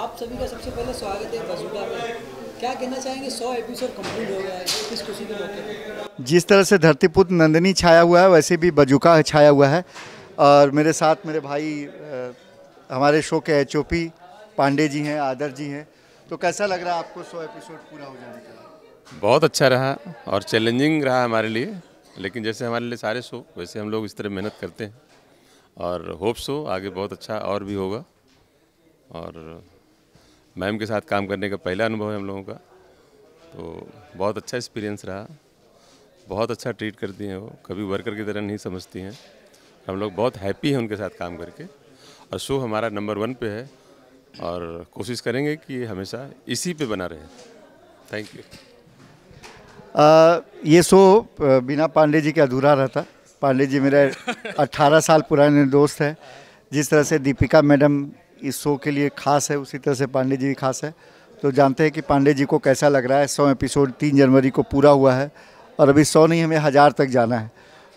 आप सभी का सबसे पहले स्वागत है बसूटा में क्या कहना चाहेंगे सौ एपिसोड कंप्लीट हो गया है किस खुशी के मौके जिस तरह से धरतीपुत्र नंदनी छाया हुआ है वैसे भी बजुका छाया हुआ है और मेरे साथ मेरे भाई हमारे शो के एच पांडे जी हैं आदर जी हैं तो कैसा लग रहा है आपको सौ एपिसोड पूरा हो जाने का बहुत अच्छा रहा और चैलेंजिंग रहा हमारे लिए लेकिन जैसे हमारे लिए सारे शो वैसे हम लोग इस तरह मेहनत करते हैं और होप सो आगे बहुत अच्छा और भी होगा और मैम के साथ काम करने का पहला अनुभव है हम लोगों का तो बहुत अच्छा एक्सपीरियंस रहा बहुत अच्छा ट्रीट करती हैं वो कभी वर्कर की तरह नहीं समझती हैं हम लोग बहुत हैप्पी हैं उनके साथ काम करके और शो हमारा नंबर वन पे है और कोशिश करेंगे कि हमेशा इसी पे बना रहे थैंक यू ये शो बिना पांडे जी के अधूरा रहता पांडे जी मेरे 18 साल पुराने दोस्त हैं जिस तरह से दीपिका मैडम इस शो के लिए खास है उसी तरह से पांडे जी खास है तो जानते हैं कि पांडे जी को कैसा लग रहा है सौ एपिसोड तीन जनवरी को पूरा हुआ है और अभी सौ नहीं हमें हज़ार तक जाना है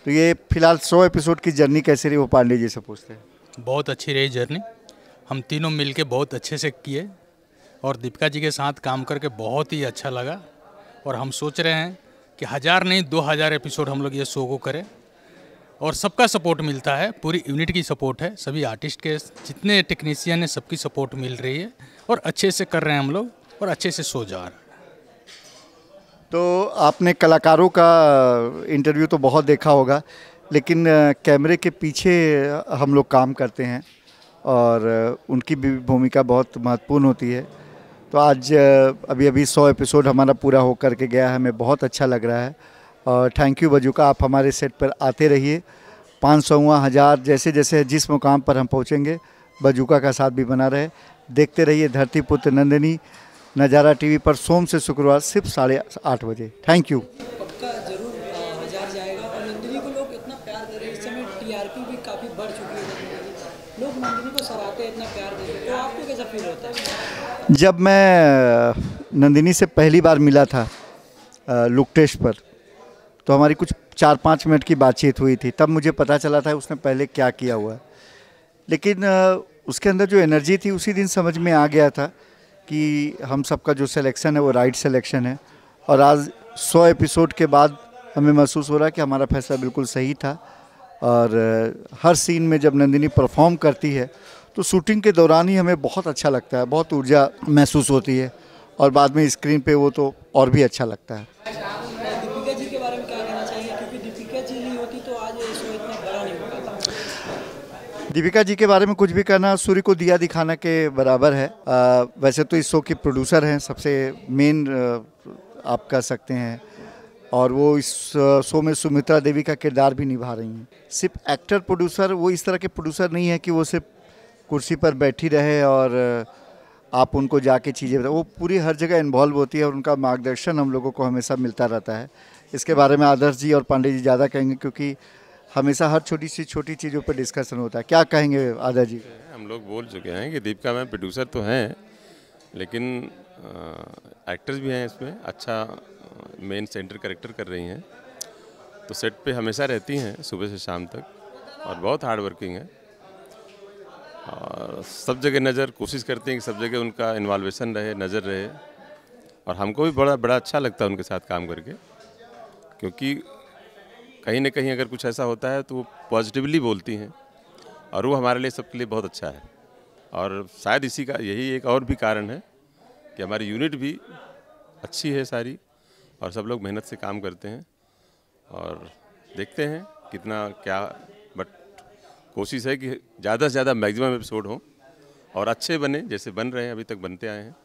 तो ये फिलहाल सौ एपिसोड की जर्नी कैसी रही वो पांडे जी से पूछते हैं बहुत अच्छी रही जर्नी हम तीनों मिल के बहुत अच्छे से किए और दीपिका जी के साथ काम करके बहुत ही अच्छा लगा और हम सोच रहे हैं कि हज़ार नहीं दो हज़ार एपिसोड हम लोग ये शो को करें और सबका सपोर्ट मिलता है पूरी यूनिट की सपोर्ट है सभी आर्टिस्ट के जितने टेक्नीसियन है सबकी सपोर्ट मिल रही है और अच्छे से कर रहे हैं हम लोग और अच्छे से सो जा रहे तो आपने कलाकारों का इंटरव्यू तो बहुत देखा होगा लेकिन कैमरे के पीछे हम लोग काम करते हैं और उनकी भी भूमिका बहुत महत्वपूर्ण होती है तो आज अभी अभी सौ एपिसोड हमारा पूरा होकर के गया है हमें बहुत अच्छा लग रहा है और थैंक यू बजुका आप हमारे सेट पर आते रहिए पाँच सौवा हज़ार जैसे जैसे जिस मुकाम पर हम पहुँचेंगे बजूका का साथ भी बना रहे देखते रहिए धरती पुत्र नंदिनी नज़ारा टीवी पर सोम से शुक्रवार सिर्फ साढ़े आठ बजे थैंक यू तो जब मैं नंदिनी से पहली बार मिला था लुकटेश पर तो हमारी कुछ चार पाँच मिनट की बातचीत हुई थी तब मुझे पता चला था उसने पहले क्या किया हुआ लेकिन उसके अंदर जो एनर्जी थी उसी दिन समझ में आ गया था कि हम सबका जो सिलेक्शन है वो राइट सिलेक्शन है और आज सौ एपिसोड के बाद हमें महसूस हो रहा है कि हमारा फैसला बिल्कुल सही था और हर सीन में जब नंदिनी परफॉर्म करती है तो शूटिंग के दौरान ही हमें बहुत अच्छा लगता है बहुत ऊर्जा महसूस होती है और बाद में स्क्रीन पे वो तो और भी अच्छा लगता है दीपिका जी के बारे में कुछ भी कहना सूर्य को दिया दिखाना के बराबर है आ, वैसे तो इस शो के प्रोड्यूसर हैं सबसे मेन आप कह सकते हैं और वो इस शो में सुमित्रा देवी का किरदार भी निभा रही हैं सिर्फ एक्टर प्रोड्यूसर वो इस तरह के प्रोड्यूसर नहीं है कि वो सिर्फ कुर्सी पर बैठी रहे और आप उनको जाके चीज़ें बताओ वो पूरी हर जगह इन्वॉल्व होती है और उनका मार्गदर्शन हम लोगों को हमेशा मिलता रहता है इसके बारे में आदर्श जी और पांडे जी ज़्यादा कहेंगे क्योंकि हमेशा हर छोटी सी छोटी चीज़ों पर डिस्कशन होता है क्या कहेंगे आदा जी हम लोग बोल चुके हैं कि दीपिका मैम प्रोड्यूसर तो हैं लेकिन एक्टर्स भी हैं इसमें अच्छा मेन सेंटर करेक्टर कर रही हैं तो सेट पे हमेशा रहती हैं सुबह से शाम तक और बहुत हार्ड वर्किंग है और सब जगह नज़र कोशिश करती हैं कि सब जगह उनका इन्वॉल्वेशन रहे नज़र रहे और हमको भी बड़ा बड़ा अच्छा लगता है उनके साथ काम करके क्योंकि कहीं ना कहीं अगर कुछ ऐसा होता है तो वो पॉजिटिवली बोलती हैं और वो हमारे लिए सबके लिए बहुत अच्छा है और शायद इसी का यही एक और भी कारण है कि हमारी यूनिट भी अच्छी है सारी और सब लोग मेहनत से काम करते हैं और देखते हैं कितना क्या बट कोशिश है कि ज़्यादा से ज़्यादा मैक्सिमम एपिसोड हों और अच्छे बने जैसे बन रहे हैं अभी तक बनते आए हैं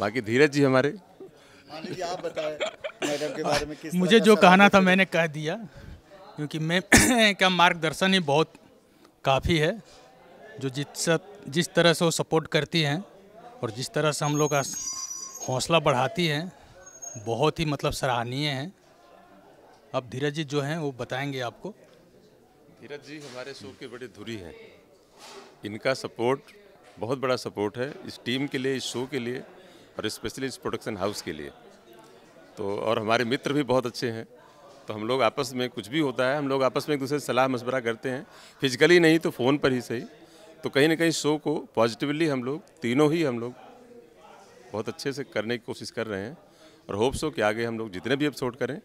बाकी धीरज जी हमारे आप मैडम के बारे में किस मुझे जो कहना था मैंने कह दिया क्योंकि मैं का मार्गदर्शन ही बहुत काफ़ी है जो जिस जिस तरह से वो सपोर्ट करती हैं और जिस तरह से हम लोग का हौसला बढ़ाती हैं बहुत ही मतलब सराहनीय हैं अब धीरज जी जो हैं वो बताएंगे आपको धीरज जी हमारे शो के बड़े धुरी है इनका सपोर्ट बहुत बड़ा सपोर्ट है इस टीम के लिए इस शो के लिए और स्पेशली इस प्रोडक्शन हाउस के लिए तो और हमारे मित्र भी बहुत अच्छे हैं तो हम लोग आपस में कुछ भी होता है हम लोग आपस में एक दूसरे से सलाह मशवरा करते हैं फिजिकली नहीं तो फ़ोन पर ही सही तो कहीं ना कहीं शो को पॉजिटिवली हम लोग तीनों ही हम लोग बहुत अच्छे से करने की कोशिश कर रहे हैं और होप सो कि आगे हम लोग जितने भी एपिसोड करें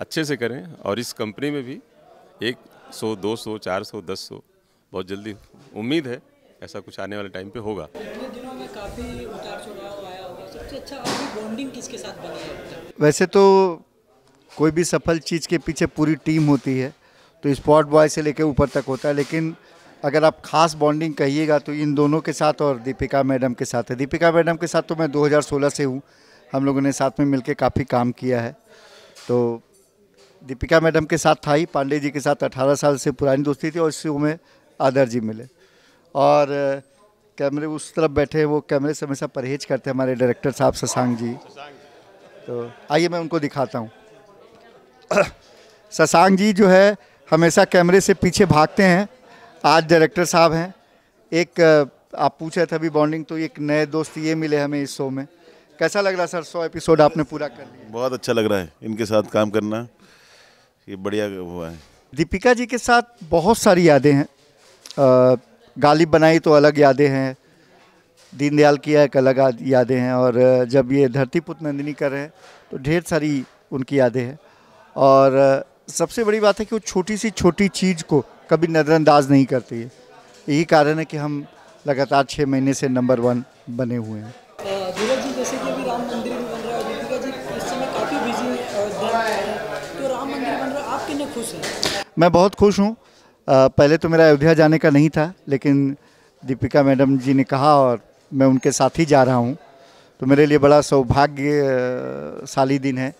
अच्छे से करें और इस कंपनी में भी एक सौ दो सौ चार सौ दस सौ बहुत जल्दी उम्मीद है ऐसा कुछ आने वाले टाइम पे होगा काफ़ी अच्छा, वैसे तो कोई भी सफल चीज़ के पीछे पूरी टीम होती है तो स्पॉट बॉय से लेकर ऊपर तक होता है लेकिन अगर आप खास बॉन्डिंग कहिएगा तो इन दोनों के साथ और दीपिका मैडम के साथ है दीपिका मैडम के साथ तो मैं 2016 से हूँ हम लोगों ने साथ में मिलकर काफ़ी काम किया है तो दीपिका मैडम के साथ था ही पांडे जी के साथ 18 साल से पुरानी दोस्ती थी और इसी में आदर जी मिले और कैमरे उस तरफ बैठे वो कैमरे से हमेशा परहेज करते हैं हमारे डायरेक्टर साहब ससांग जी तो आइए मैं उनको दिखाता हूँ ससांग जी जो है हमेशा कैमरे से पीछे भागते हैं आज डायरेक्टर साहब हैं एक आप पूछ रहे थे अभी बॉन्डिंग तो एक नए दोस्त ये मिले हमें इस शो में कैसा लग रहा सर सौ एपिसोड आपने पूरा कर लिया बहुत अच्छा लग रहा है इनके साथ काम करना ये बढ़िया हुआ है दीपिका जी के साथ बहुत सारी यादें हैं गालिब बनाई तो अलग यादें हैं दीनदयाल किया एक अलग यादें हैं और जब ये धरती पुत नंदिनी कर रहे हैं तो ढेर सारी उनकी यादें हैं और सबसे बड़ी बात है कि वो छोटी सी छोटी चीज़ को कभी नज़रअंदाज नहीं करती है यही कारण है कि हम लगातार छः महीने से नंबर वन बने हुए हैं तो हैं मैं बहुत खुश हूँ पहले तो मेरा अयोध्या जाने का नहीं था लेकिन दीपिका मैडम जी ने कहा और मैं उनके साथ ही जा रहा हूँ तो मेरे लिए बड़ा सौभाग्यशाली दिन है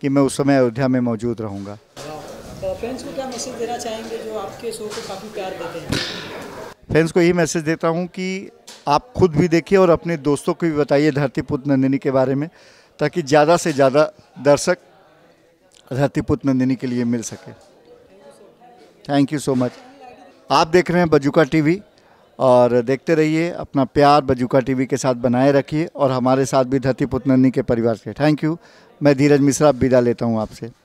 कि मैं उस समय अयोध्या में मौजूद रहूँगा फैंस तो को फैंस को यही मैसेज देता हूँ कि आप खुद भी देखिए और अपने दोस्तों को भी बताइए धरती पुत्र नंदिनी के बारे में ताकि ज़्यादा से ज़्यादा दर्शक धरती पुत्र नंदिनी के लिए मिल सके थैंक यू सो मच आप देख रहे हैं बजुका टीवी और देखते रहिए अपना प्यार बजुका टीवी के साथ बनाए रखिए और हमारे साथ भी धरती पुतननी के परिवार से थैंक यू मैं धीरज मिश्रा विदा लेता हूँ आपसे